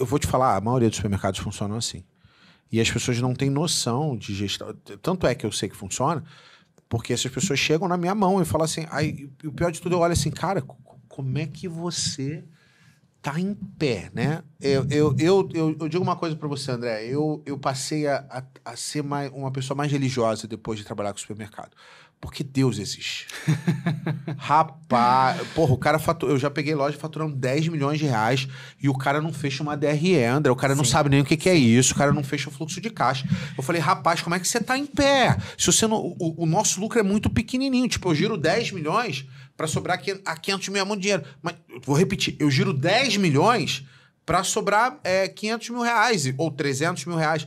eu vou te falar, a maioria dos supermercados funcionam assim. E as pessoas não têm noção de gestão. Tanto é que eu sei que funciona, porque essas pessoas chegam na minha mão e falam assim. Aí, o pior de tudo, eu olho assim, cara, como é que você tá em pé, né? Eu, eu, eu, eu, eu digo uma coisa para você, André. Eu, eu passei a, a, a ser mais, uma pessoa mais religiosa depois de trabalhar com o supermercado. Porque Deus existe. Rapaz, porra, o cara Eu já peguei loja faturando 10 milhões de reais e o cara não fecha uma DRE, André. O cara não Sim. sabe nem o que, que, é isso, o cara não fecha o fluxo de caixa. Eu falei, rapaz, como é que você tá em pé? Se você não. O, o nosso lucro é muito pequenininho. Tipo, eu giro 10 milhões para sobrar a 500 mil é de dinheiro. Mas, vou repetir, eu giro 10 milhões para sobrar é, 500 mil reais, ou 300 mil reais,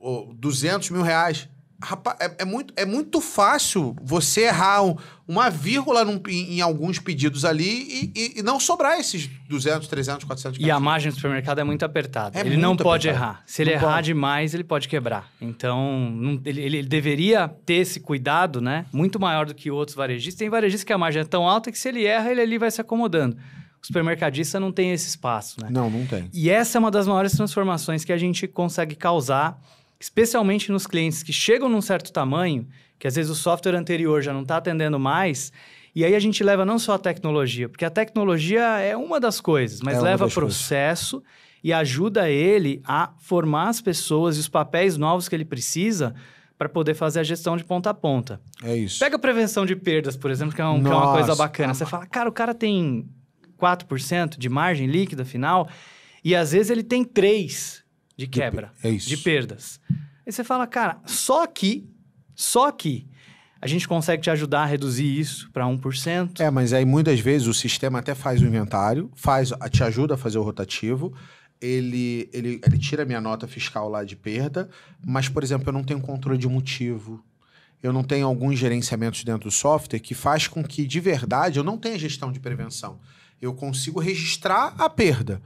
ou 200 mil reais. Rapaz, é, é, muito, é muito fácil você errar um, uma vírgula num, em, em, alguns pedidos ali e, e, e, não sobrar esses 200, 300, 400 E a margem do supermercado é muito apertada. É ele muito não pode errar. Se ele não errar pode. demais, ele pode quebrar. Então, não, ele, ele, deveria ter esse cuidado, né? Muito maior do que outros varejistas. Tem varejistas que a margem é tão alta que se ele erra, ele ali vai se acomodando. O supermercadista não tem esse espaço, né? Não, não tem. E essa é uma das maiores transformações que a gente consegue causar especialmente nos clientes que chegam num certo tamanho, que às vezes o software anterior já não está atendendo mais, e aí a gente leva não só a tecnologia, porque a tecnologia é uma das coisas, mas é leva processo coisas. e ajuda ele a formar as pessoas e os papéis novos que ele precisa para poder fazer a gestão de ponta a ponta. É isso. Pega a prevenção de perdas, por exemplo, que é, um, que é uma coisa bacana. Você fala, cara, o cara tem 4% de margem líquida final e às vezes ele tem 3% de quebra, de, é de perdas. Aí você fala, cara, só aqui, só aqui, a gente consegue te ajudar a reduzir isso para 1%. É, mas aí muitas vezes o sistema até faz o inventário, faz, te ajuda a fazer o rotativo, ele, ele, ele tira minha nota fiscal lá de perda, mas, por exemplo, eu não tenho controle de motivo, eu não tenho alguns gerenciamentos dentro do software que faz com que, de verdade, eu não tenha gestão de prevenção. Eu consigo registrar a perda,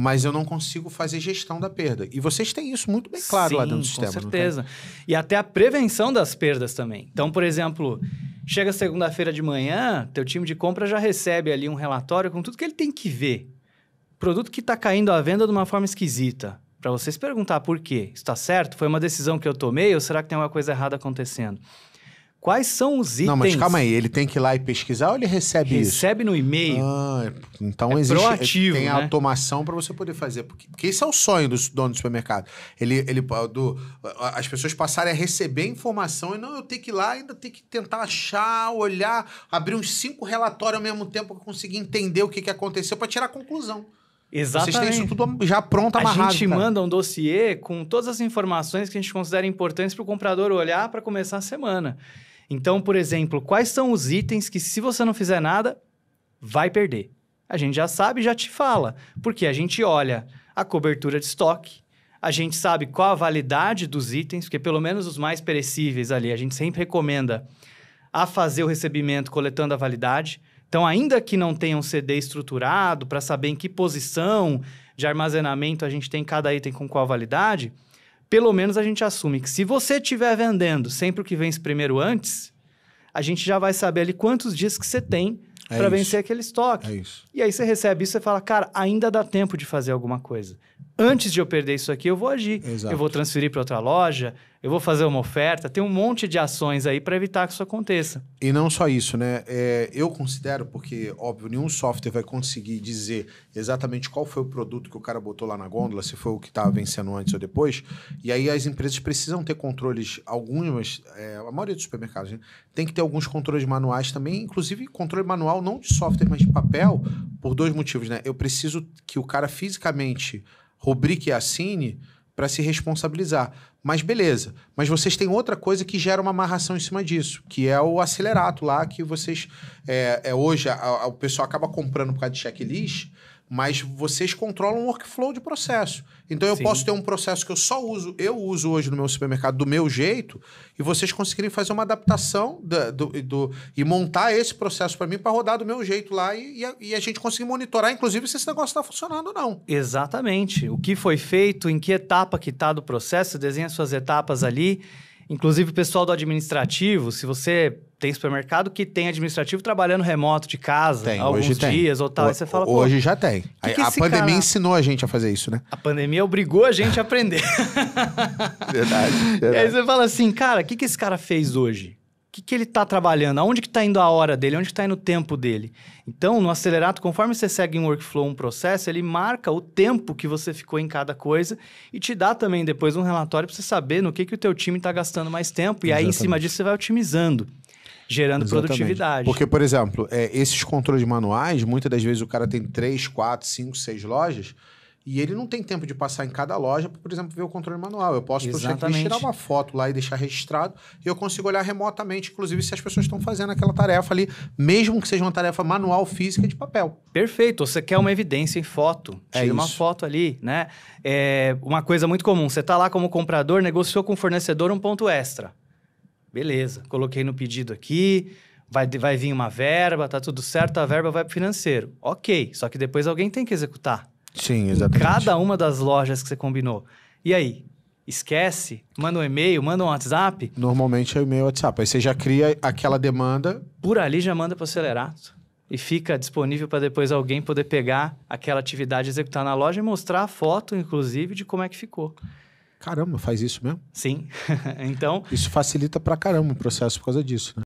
mas eu não consigo fazer gestão da perda. E vocês têm isso muito bem claro Sim, lá dentro do sistema. Com certeza. E até a prevenção das perdas também. Então, por exemplo, chega segunda-feira de manhã, teu time de compra já recebe ali um relatório com tudo que ele tem que ver. Produto que está caindo à venda de uma forma esquisita. Para vocês perguntar por quê. Está certo? Foi uma decisão que eu tomei ou será que tem alguma coisa errada acontecendo? Quais são os itens? Não, mas calma aí, ele tem que ir lá e pesquisar ou ele recebe, recebe isso? Recebe no e-mail. Ah, é, então é existe. Proativo, tem né? automação para você poder fazer. Porque, porque esse é o sonho do dono do supermercado. Ele, ele, ah, do, as pessoas passarem a receber informação e não eu tenho que ir lá ainda ter que tentar achar, olhar, abrir uns cinco relatórios ao mesmo tempo para conseguir entender o que, que aconteceu para tirar a conclusão. Exatamente. Vocês têm isso tudo já pronto, amarrado. A gente cara. manda um dossiê com todas as informações que a gente considera importantes para o comprador olhar para começar a semana. Então, por exemplo, quais são os itens que, se você não fizer nada, vai perder? A gente já sabe, já te fala, porque a gente olha a cobertura de estoque, a gente sabe qual a validade dos itens, porque pelo menos os mais perecíveis ali, a gente sempre recomenda a fazer o recebimento coletando a validade. Então, ainda que não tenha um CD estruturado para saber em que posição de armazenamento a gente tem cada item com qual validade, pelo menos a gente assume que se você estiver vendendo sempre o que vence primeiro antes, a gente já vai saber ali quantos dias que você tem é para vencer aquele estoque. É isso. E aí você recebe isso e fala, cara, ainda dá tempo de fazer alguma coisa. Antes de eu perder isso aqui, eu vou agir. Exato. Eu vou transferir para outra loja, eu vou fazer uma oferta, tem um monte de ações aí para evitar que isso aconteça. E não só isso, né? É, eu considero, porque, óbvio, nenhum software vai conseguir dizer exatamente qual foi o produto que o cara botou lá na gôndola, se foi o que estava vencendo antes ou depois. E aí as empresas precisam ter controles, algumas, é, a maioria dos supermercados, né? tem que ter alguns controles manuais também, inclusive controle manual não de software, mas de papel, por dois motivos, né? Eu preciso que o cara fisicamente rubrique e assine para se responsabilizar. Mas beleza. Mas vocês têm outra coisa que gera uma amarração em cima disso, que é o acelerato lá, que vocês. É, é hoje a, a, o pessoal acaba comprando por causa de checklist mas vocês controlam o workflow de processo. Então eu Sim. posso ter um processo que eu só uso, eu uso hoje no meu supermercado do meu jeito, e vocês conseguirem fazer uma adaptação do, do, e montar esse processo para mim para rodar do meu jeito lá e, e, a, e, a, gente conseguir monitorar, inclusive, se esse negócio está funcionando ou não. Exatamente. O que foi feito, em que etapa que está do processo, desenha suas etapas ali Inclusive, o pessoal do administrativo, se você tem supermercado que tem administrativo trabalhando remoto de casa tem, alguns dias tem. ou tal. O, você fala, hoje já tem. Que que a pandemia cara... ensinou a gente a fazer isso, né? A pandemia obrigou a gente a aprender. verdade, verdade. E aí você fala assim, cara, o que, que esse cara fez hoje? que, que ele está trabalhando, aonde que está indo a hora dele, onde está indo o tempo dele. Então, no acelerato, conforme você segue um workflow, um processo, ele marca o tempo que você ficou em cada coisa e te dá também depois um relatório para você saber no que, que o teu time está gastando mais tempo e aí, em cima disso, você vai otimizando. Gerando Exatamente. produtividade. Porque, por exemplo, é, esses controles manuais, muitas das vezes o cara tem três, quatro, cinco, seis lojas, e ele não tem tempo de passar em cada loja, por exemplo, ver o controle manual. Eu posso exemplo tirar uma foto lá e deixar registrado, e eu consigo olhar remotamente, inclusive, se as pessoas estão fazendo aquela tarefa ali, mesmo que seja uma tarefa manual, física, de papel. Perfeito. Você quer uma evidência em foto. É Tira uma foto ali, né? É uma coisa muito comum. Você está lá como comprador, negociou com o fornecedor um ponto extra. Beleza, coloquei no pedido aqui, vai, vai vir uma verba, tá tudo certo, a verba vai para o financeiro. Ok, só que depois alguém tem que executar. Sim, exatamente. Cada uma das lojas que você combinou. E aí? Esquece? Manda um e-mail, manda um WhatsApp? Normalmente é e-mail WhatsApp. Aí você já cria aquela demanda. Por ali já manda para o acelerato. E fica disponível para depois alguém poder pegar aquela atividade, executar na loja e mostrar a foto, inclusive, de como é que ficou. Caramba, faz isso mesmo? Sim. então. Isso facilita para caramba o processo por causa disso, né?